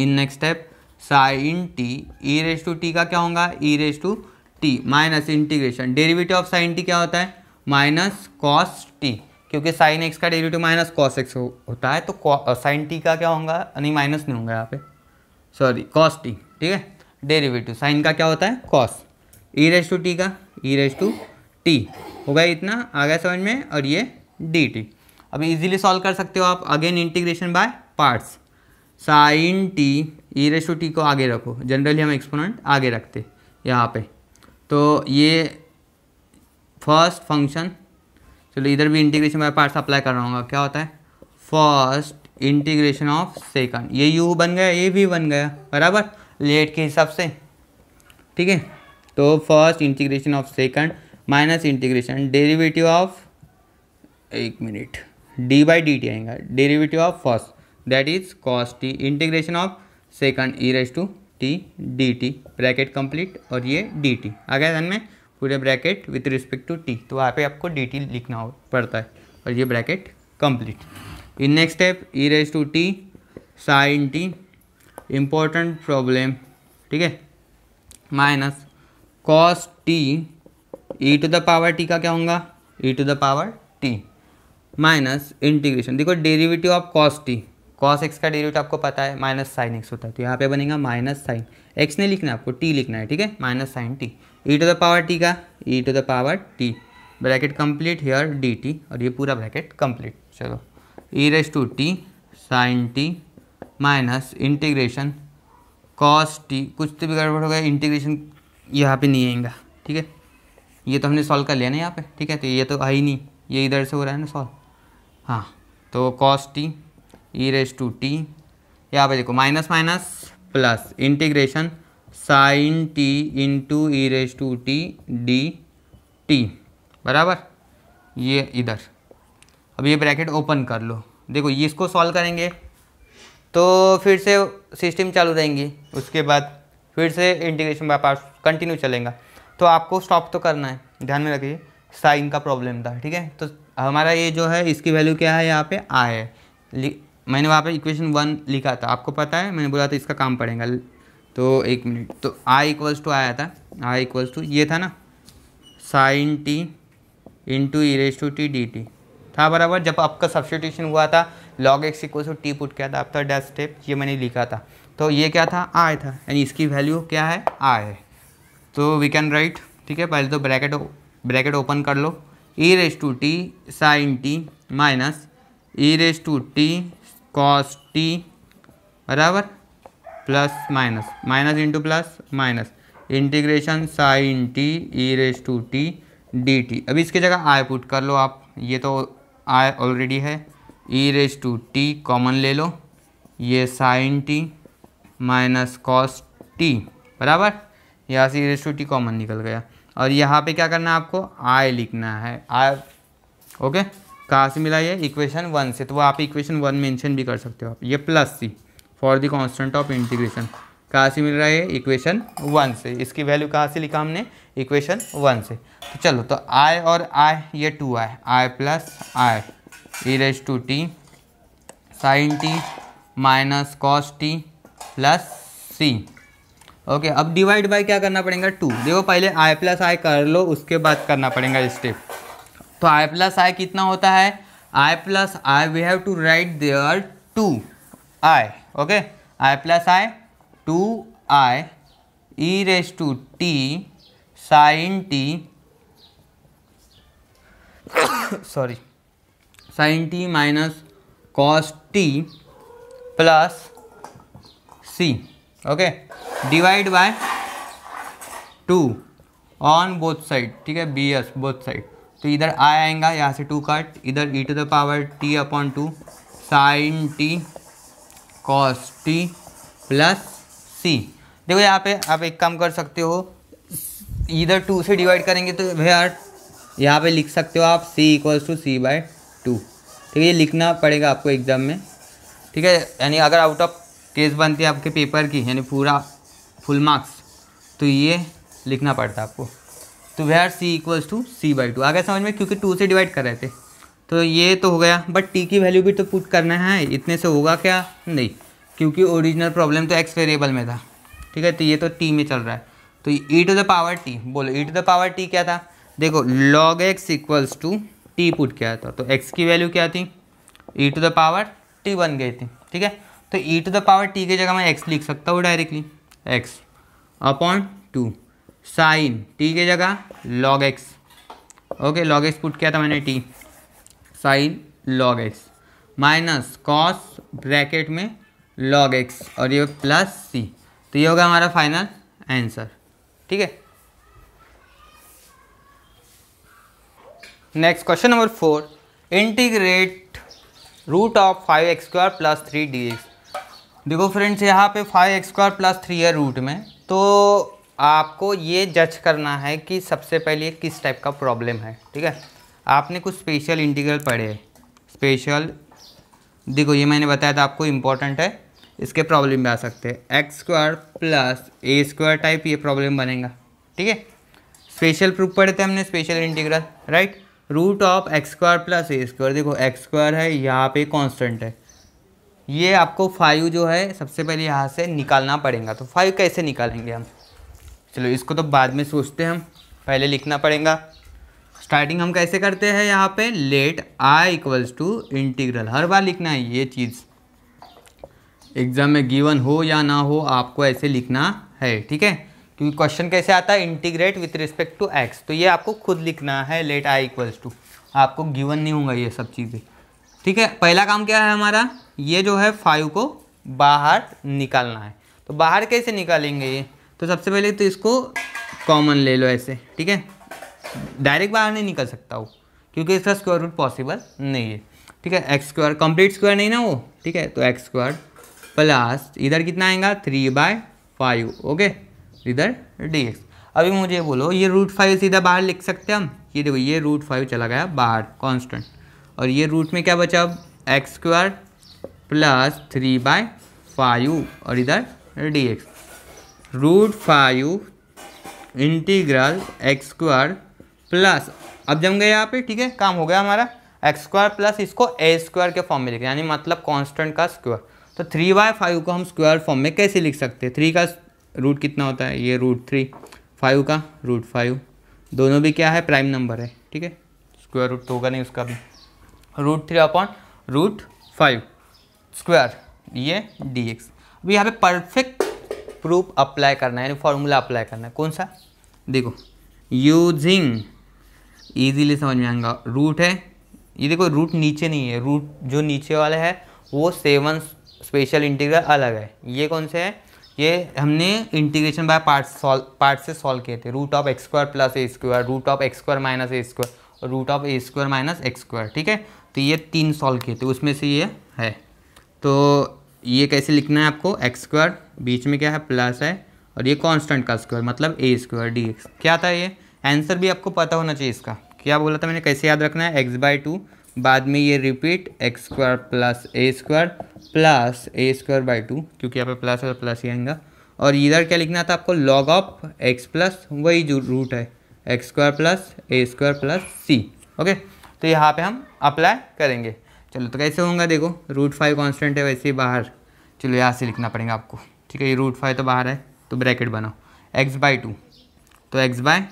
in next step sine t e raise to t का क्या होगा e raise to t minus integration derivative of sine t क्या होता है माइनस कॉस टी क्योंकि साइन एक्स का डेरिवेटिव माइनस कॉस एक्स होता है तो साइन टी का क्या होगा नहीं माइनस नहीं होगा यहाँ पे सॉरी कॉस टी ठीक है डेरिवेटिव साइन का क्या होता है cos e raise to t का ई रेस टू टी होगा इतना आ गया समझ में और ये डी टी अब इजीली सॉल्व कर सकते हो आप again integration by parts sine t e ratio t को आगे रखो जनरली हम एक्सपोनेंट आगे रखते यहाँ पे तो ये फर्स्ट फंक्शन चलो इधर भी इंटीग्रेशन बाय पार्ट्स अप्लाई कर रहा हूँ क्या होता है फर्स्ट इंटीग्रेशन ऑफ सेकंड ये यू बन गया ये भी बन गया बराबर लेट के हिसाब से ठीक है तो first integration of second minus integration derivative of एक minute d by d t आएगा derivative of first that is cos t integration of second e raise to t d t bracket complete और ये d t आ गया ध्यान में पूरे bracket with respect to t तो वहाँ पे आपको डी टी लिखना हो पड़ता है और ये bracket complete in next step e raise to t sine t important problem ठीक है minus cos t e to the power t का क्या होगा e to the power t minus integration देखो derivative of cos t cos x का derivative आपको पता है माइनस साइन एक्स होता है तो यहाँ पे बनेगा माइनस साइन एक्स नहीं लिखना है आपको टी लिखना है ठीक है minus sine t e to the power t का e to the power t bracket complete here d t और ये पूरा ब्रैकेट कंप्लीट चलो e raise to t sine t minus integration cos t कुछ तो भी गड़बड़ हो गया इंटीग्रेशन यहाँ पे नहीं आएगा ठीक है ये तो हमने सॉल्व कर लिया ना यहाँ पे ठीक है तो ये तो आई ही नहीं ये इधर से हो रहा है ना सॉल्व हाँ तो cos t e raise to t यहाँ पे देखो minus minus plus integration sine t into e raise to t d t बराबर ये इधर अब ये ब्रैकेट ओपन कर लो देखो ये इसको सॉल्व करेंगे तो फिर से सिस्टम चालू रहेंगी उसके बाद फिर से इंटीग्रेशन बाय पार्ट कंटिन्यू चलेगा तो आपको स्टॉप तो करना है ध्यान में रखिए साइन का प्रॉब्लम था ठीक है तो हमारा ये जो है इसकी वैल्यू क्या है यहाँ पे आ है मैंने वहाँ पे इक्वेशन वन लिखा था आपको पता है मैंने बोला था इसका काम पड़ेगा तो एक मिनट तो आई इक्वल्स टू आया था आई इक्वल्स टू ये था ना sine t into e raise to t d t था बराबर जब आपका सब्सटीट्यूशन हुआ था log x equal to t put किया था आपका डैश स्टेप ये मैंने लिखा था तो ये क्या था आय था यानी इसकी वैल्यू क्या है आ है तो वी कैन राइट ठीक है पहले तो ब्रैकेट ब्रैकेट ओपन कर लो e raise to t sine t minus e raise to t cos t बराबर plus minus minus into plus minus integration sine t e raise to t d t अब इसकी जगह I put कर लो आप ये तो आई ऑलरेडी है e raise to t common ले लो ये sine t minus cos t बराबर यहाँ से e raise to t common निकल गया और यहाँ पे क्या करना है आपको आई लिखना है आई ओके कहाँ से मिला ये इक्वेशन वन से तो वो आप इक्वेशन वन मेंशन भी कर सकते हो आप ये plus c for the constant of integration कहाँ से मिल रहा है इक्वेशन वन से इसकी वैल्यू कहाँ से लिखा हमने इक्वेशन वन से तो चलो तो आई और आई ये two I I plus I e raise to t sine t minus cos t plus c okay अब डिवाइड बाई क्या करना पड़ेगा टू देखो पहले आई प्लस आई कर लो उसके बाद करना पड़ेगा स्टेप तो आई प्लस आई कितना होता है I plus I we have to write there two I okay I plus I two I e raise to t sine t sorry sine t minus cos t plus c okay divide by two on both side ठीक है B S both side तो इधर आया आएगा यहाँ से two cut इधर ई to the power t upon two sine t cos t plus सी देखो यहाँ पे आप एक काम कर सकते हो इधर टू से डिवाइड करेंगे तो भैया यहाँ पे लिख सकते हो आप c equals to c by two ठीक है ये लिखना पड़ेगा आपको एग्ज़ाम में ठीक है यानी अगर आउट ऑफ केस बनती है आपके पेपर की यानी पूरा फुल मार्क्स तो ये लिखना पड़ता है आपको तो where c equals to c by two आ गया समझ में क्योंकि टू से डिवाइड कर रहे थे तो ये तो हो गया बट टी की वैल्यू भी तो पुट करना है इतने से होगा क्या नहीं क्योंकि ओरिजिनल प्रॉब्लम तो एक्स वेरिएबल में था ठीक है तो ये तो टी में चल रहा है तो ई टू द पावर टी बोलो ई टू द पावर टी क्या था देखो log x equals to t put किया था तो एक्स की वैल्यू क्या थी e to the power t बन गई थी ठीक है तो ई टू द पावर टी की जगह मैं एक्स लिख सकता हूँ directly x upon two sine t की जगह log x okay log x put किया था मैंने t sine log x minus cos bracket में लॉग एक्स और ये प्लस सी तो ये होगा हमारा फाइनल आंसर ठीक है next question number four integrate root of five x square plus three d x देखो फ्रेंड्स यहाँ पे five x square plus three है रूट में तो आपको ये जज करना है कि सबसे पहले किस टाइप का प्रॉब्लम है ठीक है आपने कुछ स्पेशल इंटीग्रल पढ़े स्पेशल देखो ये मैंने बताया था आपको इम्पोर्टेंट है इसके प्रॉब्लम भी आ सकते हैं x square plus a square type ये प्रॉब्लम बनेगा ठीक है स्पेशल प्रूफ पढ़े थे हमने special integral right root of x square plus a square देखो एक्स स्क्वायर है यहाँ पे कांस्टेंट है ये आपको फाइव जो है सबसे पहले यहाँ से निकालना पड़ेगा तो फाइव कैसे निकालेंगे हम चलो इसको तो बाद में सोचते हैं हम पहले लिखना पड़ेगा स्टार्टिंग हम कैसे करते हैं यहाँ पे let I equals to integral हर बार लिखना है ये चीज़ एग्ज़ाम में गिवन हो या ना हो आपको ऐसे लिखना है ठीक है क्योंकि क्वेश्चन कैसे आता है integrate with respect to x तो ये आपको खुद लिखना है लेट आई इक्वल्स टू आपको गिवन नहीं होगा ये सब चीज़ें ठीक है पहला काम क्या है हमारा ये जो है फाइव को बाहर निकालना है तो बाहर कैसे निकालेंगे ये तो सबसे पहले तो इसको कॉमन ले लो ऐसे ठीक है डायरेक्ट बाहर नहीं निकल सकता वो क्योंकि इसका स्क्वायर रूट पॉसिबल नहीं है ठीक है एक्स स्क्वायर कंप्लीट स्क्वायर नहीं ना वो ठीक है तो एक्स स्क्वायर प्लस इधर कितना आएगा थ्री बाय फाइव ओके इधर डी एक्स अभी मुझे बोलो ये रूट फाइव सीधा बाहर लिख सकते हैं हम ये देखो ये रूट फाइव चला गया बाहर कॉन्स्टेंट और ये रूट में क्या बचा अब x square plus three by five और इधर D x root five integral x square plus अब जम गए यहाँ पे ठीक है काम हो गया हमारा एक्स स्क्वायर प्लस इसको ए स्क्वायर के फॉर्म में लिखे यानी मतलब कांस्टेंट का स्क्वायर तो थ्री बाय फाइव को हम स्क्वायर फॉर्म में कैसे लिख सकते हैं थ्री का रूट कितना होता है ये रूट थ्री फाइव का रूट फाइव दोनों भी क्या है प्राइम नंबर है ठीक है स्क्वायर रूट तो होगा नहीं उसका भी root three upon root five square ये डी एक्स अब यहाँ पे परफेक्ट प्रूफ अप्लाई करना है यानी फॉर्मूला अप्लाई करना है कौन सा देखो यूजिंग ईजीली समझ में आएगा रूट है ये देखो रूट नीचे नहीं है रूट जो नीचे वाला है वो सेवन स्पेशल इंटीग्रल अलग है ये कौन से है ये हमने integration by part solve part से सॉल्व किए थे root of x square plus a square root of x square minus a square root of a square minus x square ठीक है तो ये तीन सॉल्व किए थे उसमें से ये है तो ये कैसे लिखना है आपको एक्स स्क्वायर बीच में क्या है प्लस है और ये कांस्टेंट का स्क्वायर मतलब ए स्क्वायर डी एक्स क्या था ये आंसर भी आपको पता होना चाहिए इसका क्या बोला था मैंने कैसे याद रखना है एक्स बाई टू बाद में ये repeat x square plus a square plus a square by two क्योंकि यहाँ पर प्लस है प्लस तो ही आएगा और इधर क्या लिखना था आपको लॉग ऑफ एक्स प्लस वही जो रूट है x square plus a square plus c okay तो यहाँ पे हम अप्लाई करेंगे चलो तो कैसे होगा देखो रूट फाइव कॉन्स्टेंट है वैसे ही बाहर चलो यहाँ से लिखना पड़ेगा आपको ठीक है ये रूट फाइव तो बाहर है तो ब्रैकेट बनाओ एक्स बाय टू तो x by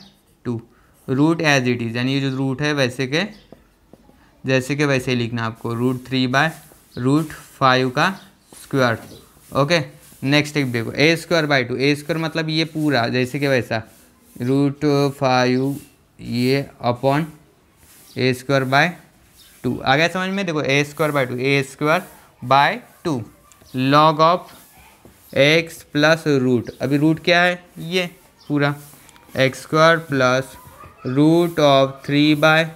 two root as it is यानी ये जो रूट है वैसे के जैसे के वैसे ही लिखना आपको root three by root five का स्क्वायर ओके नेक्स्ट एक देखो a square by two a square मतलब ये पूरा जैसे कि वैसा रूट फाइव ये upon a square by two आ गया समझ में देखो a square by two a square by two log of x plus root अभी रूट क्या है ये पूरा x square plus root of three by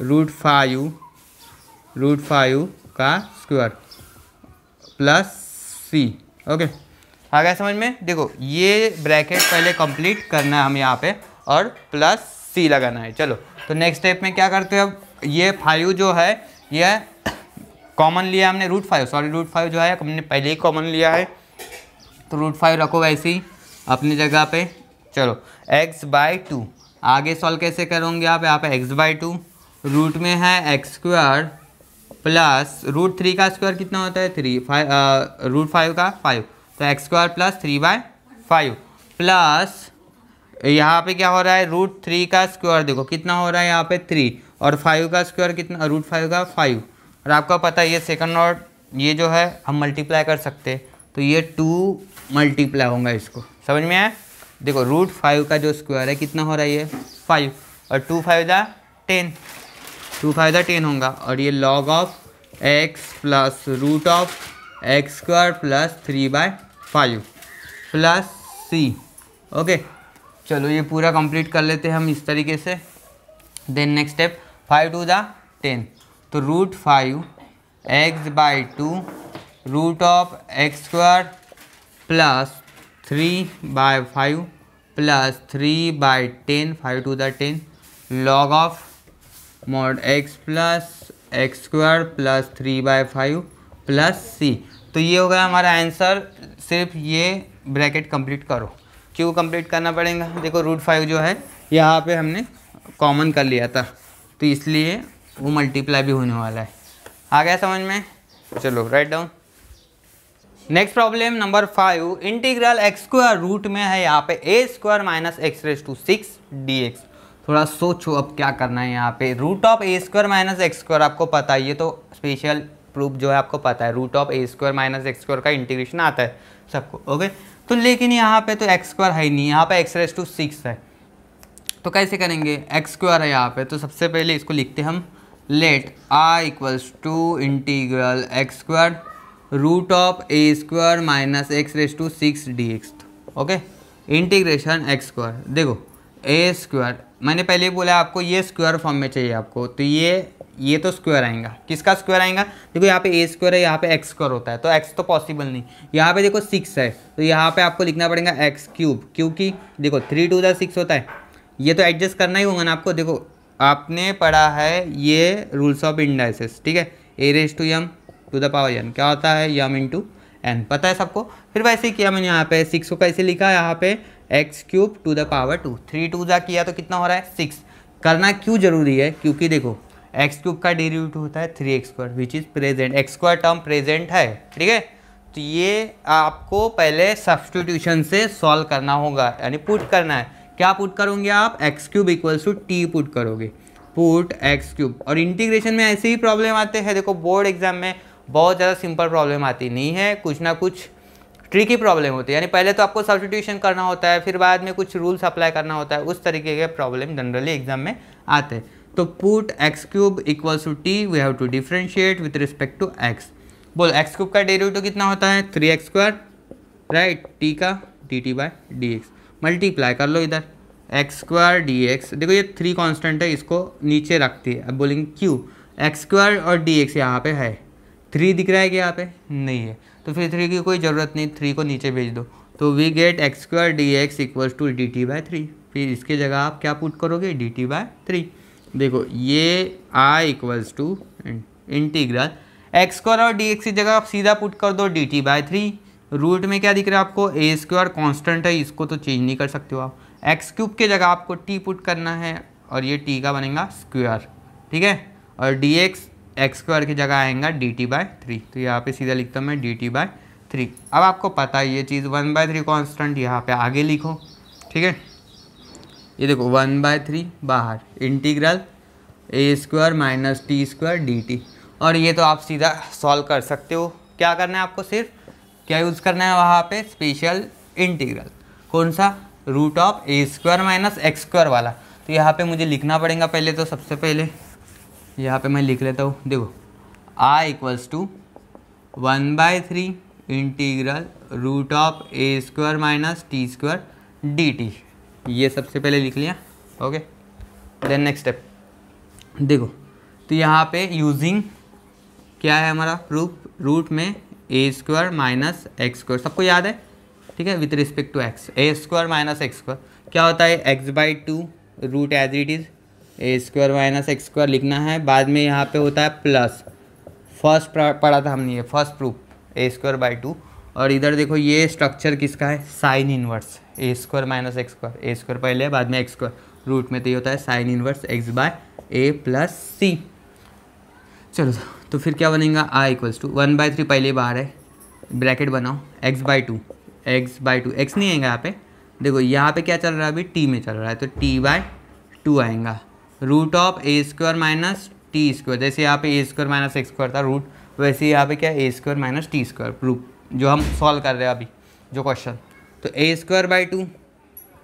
root five root five का स्क्वायर प्लस सी ओके आ गया समझ में देखो ये ब्रैकेट पहले कंप्लीट करना है हम यहाँ पे और प्लस सी लगाना है चलो तो नेक्स्ट स्टेप में क्या करते हैं अब ये फाइव जो है यह कॉमन लिया हमने root five sorry root five जो है हमने पहले ही कॉमन लिया है तो रूट फाइव रखो वैसे ही अपनी जगह पे चलो एक्स बाई टू आगे सॉल्व कैसे करोगे आप यहाँ पे एक्स बाई टू रूट में है x square plus root three का स्क्वायर कितना होता है थ्री फाइव रूट फाइव का फाइव तो x square plus three by five plus यहाँ पे क्या हो रहा है रूट थ्री का स्क्वायर देखो कितना हो रहा है यहाँ पे थ्री और फाइव का स्क्वायर कितना रूट फाइव का फाइव और आपका पता है ये सेकंड और ये जो है हम मल्टीप्लाई कर सकते तो ये टू मल्टीप्लाई होगा इसको समझ में आया देखो रूट फाइव का जो स्क्वायर है कितना हो रहा है ये फाइव और two five the ten two five the ten होगा और ये log of x plus root of x square plus three by five plus c okay चलो ये पूरा कंप्लीट कर लेते हैं हम इस तरीके से then next step five two ज़ा टेन तो root five x by two root of x square plus three by five plus three by ten five two the ten log of mod x plus x square plus three by five plus सी तो ये हो गया हमारा answer सिर्फ ये bracket complete करो क्यों complete करना पड़ेगा देखो रूट फाइव जो है यहाँ पे हमने कॉमन कर लिया था तो इसलिए वो मल्टीप्लाई भी होने वाला है आ गया समझ में चलो right down next problem number five integral x square root में है यहाँ पे a square minus x raise to six d x थोड़ा सोचो अब क्या करना है यहाँ पे root of a square minus x square आपको पता है ये तो स्पेशल प्रूफ जो है आपको पता है root of a square minus x square का इंटीग्रेशन आता है सबको ओके तो लेकिन यहाँ पे तो एक्स स्क्वायर है नहीं यहाँ पे एक्स रेस टू सिक्स है तो कैसे करेंगे एक्स स्क्वायर है यहाँ पे तो सबसे पहले इसको लिखते हम let are equals to integral x square root of a square minus x raise to six d x okay integration x square देखो ए स्क्वायर मैंने पहले बोला आपको ये स्क्वायर फॉर्म में चाहिए आपको तो ये ये तो स्क्वायर आएगा किसका स्क्वायर आएगा देखो यहाँ पे ए स्क्वायर है यहाँ पे एक्स स्क्वायर होता है तो एक्स तो पॉसिबल नहीं यहाँ पे देखो सिक्स है तो यहाँ पे आपको लिखना पड़ेगा एक्स क्यूब क्योंकि देखो थ्री टू दिक्स सिक्स होता है ये तो एडजस्ट करना ही होगा ना आपको देखो आपने पढ़ा है ये रूल्स ऑफ इंडाइसिस ठीक है a raise to m to the power n क्या होता है यम इन टू एन पता है सबको फिर वैसे ही किया मैंने यहाँ पे सिक्स को कैसे लिखा यहाँ पे x cube to the power two three two ज़ा किया तो कितना हो रहा है सिक्स करना क्यों ज़रूरी है क्योंकि देखो एक्स क्यूब का डेरिवेटिव होता है three x square which is present x square term present है ठीक है तो ये आपको पहले सब्सटीट्यूशन से सॉल्व करना होगा यानी पुट करना है क्या पुट करोगे आप x cube equals to t put करोगे पुट एक्स क्यूब और इंटीग्रेशन में ऐसे ही प्रॉब्लम आते हैं देखो बोर्ड एग्जाम में बहुत ज़्यादा सिंपल प्रॉब्लम आती नहीं है कुछ ना कुछ ट्रिकी प्रॉब्लम होती है यानी पहले तो आपको सब्सटीट्यूशन करना होता है फिर बाद में कुछ रूल्स अप्लाई करना होता है उस तरीके के प्रॉब्लम जनरली एग्जाम में आते हैं तो put x cube equals to t we have to differentiate with respect to x बोल एक्स क्यूब का डेरिवेटिव कितना होता है three x square right t का d t by d x multiply कर लो इधर एक्स स्क्वायर डी एक्स देखो ये थ्री कांस्टेंट है इसको नीचे रखती है अब बोलेंगे क्यू एक्स स्क्वायर और डी एक्स यहाँ पर है थ्री दिख रहा है कि यहाँ पे नहीं है तो फिर थ्री की कोई ज़रूरत नहीं थ्री को नीचे भेज दो तो we get x square d x equals to d t by three फिर इसके जगह आप क्या पुट करोगे डी टी बाय थ्री देखो ये I equals to integral x square और डी एक्स की जगह आप सीधा पुट कर दो d t by three root में क्या दिख रहा है आपको ए स्क्वायर कॉन्स्टेंट है इसको तो चेंज नहीं कर सकते हो आप एक्स क्यूब के जगह आपको टी पुट करना है और ये टी का बनेगा स्क्वायर ठीक है और डी एक्स एक्स स्क्वायर की जगह आएगा डी टी बाय थ्री तो यहाँ पे सीधा लिखता हूँ मैं डी टी बाय थ्री अब आपको पता है ये चीज़ वन बाय थ्री कॉन्स्टेंट यहाँ पे आगे लिखो ठीक है ये देखो वन बाय थ्री बाहर integral a square minus t square d t और ये तो आप सीधा सॉल्व कर सकते हो क्या करना है आपको सिर्फ क्या यूज़ करना है वहाँ पे स्पेशल इंटीग्रल कौन सा root of a square minus x square वाला तो यहाँ पे मुझे लिखना पड़ेगा पहले तो सबसे पहले यहाँ पे मैं लिख लेता हूँ देखो r equals to one by three integral root of a square minus t square d t ये सबसे पहले लिख लिया ओके देन नेक्स्ट स्टेप देखो तो यहाँ पे यूजिंग क्या है हमारा प्रूफ रूट में a square minus x square सबको याद है ठीक है with respect to x a square minus x square क्या होता है x by two root as it is a square minus x square लिखना है बाद में यहाँ पे होता है प्लस फर्स्ट पढ़ा था हमने ये first proof a square by two और इधर देखो ये स्ट्रक्चर किसका है sine inverse a square minus x square a square पहले है बाद में एक्स स्क्वायर रूट में तो ये होता है sine inverse x by a plus c चलो तो फिर क्या बनेगा I equals to one by three पहले बाहर है ब्रैकेट बनाओ x by two x by two x नहीं आएगा यहाँ पे देखो यहाँ पे क्या चल रहा है अभी टी में चल रहा है तो टी बाई टू आएगा root of a square minus t square जैसे यहाँ पे a square minus x square था रूट वैसे यहाँ पे क्या a square minus t square proof जो हम सॉल्व कर रहे हैं अभी जो क्वेश्चन तो a square by two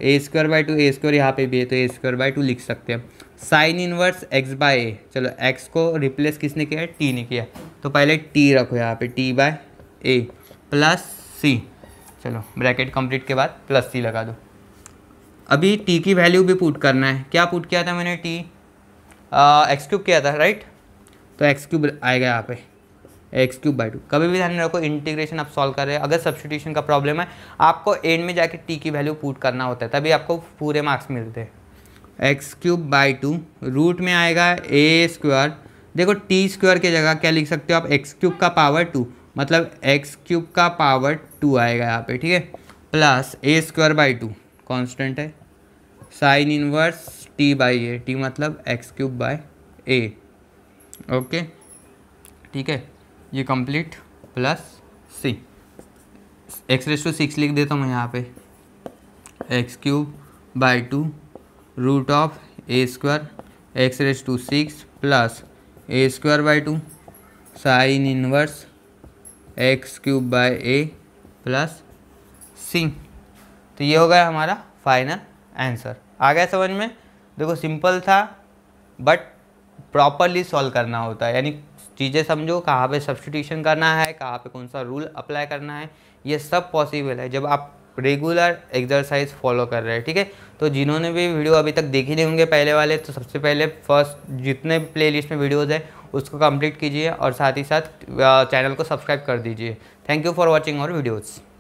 a square by two a square यहाँ पे भी है तो ए स्क्वायर बाई टू लिख सकते हैं sine inverse x by a चलो एक्स को रिप्लेस किसने किया टी ने किया तो पहले टी रखो यहाँ पे t by a plus c चलो ब्रैकेट कंप्लीट के बाद प्लस सी लगा दो अभी टी की वैल्यू भी पुट करना है क्या पुट किया था मैंने टी एक्स क्यूब किया था राइट तो एक्स क्यूब आएगा यहाँ पे एक्स क्यूब बाई टू कभी भी ध्यान रखो इंटीग्रेशन आप सॉल्व कर रहे हैं अगर सब्सटीट्यूशन का प्रॉब्लम है आपको एंड में जाके टी की वैल्यू पुट करना होता है तभी आपको पूरे मार्क्स मिलते हैं x cube by two root में आएगा ए स्क्वायर देखो टी स्क्वायर की जगह क्या लिख सकते हो आप एक्स क्यूब का पावर टू मतलब एक्स क्यूब का पावर टू आएगा यहाँ पे ठीक है plus a square by two constant है sine inverse t by a t मतलब x cube by a okay ठीक है ये complete plus c x raise to six लिख देता हूँ मैं यहाँ पे x cube by two root of a square x raise to six plus a square by two sine inverse x cube by a plus सी तो ये हो गया हमारा फाइनल आंसर आ गया समझ में देखो सिंपल था बट प्रॉपरली सॉल्व करना होता है यानी चीज़ें समझो कहाँ पे सब्सटीट्यूशन करना है कहाँ पे कौन सा रूल अप्लाई करना है ये सब पॉसिबल है जब आप रेगुलर एक्सरसाइज फॉलो कर रहे हैं ठीक है तो जिन्होंने भी वीडियो अभी तक देखी नहीं होंगे पहले वाले तो सबसे पहले फर्स्ट जितने प्लेलिस्ट में वीडियोज़ हैं उसको कंप्लीट कीजिए और साथ ही साथ चैनल को सब्सक्राइब कर दीजिए थैंक यू फॉर वॉचिंग और वीडियोज़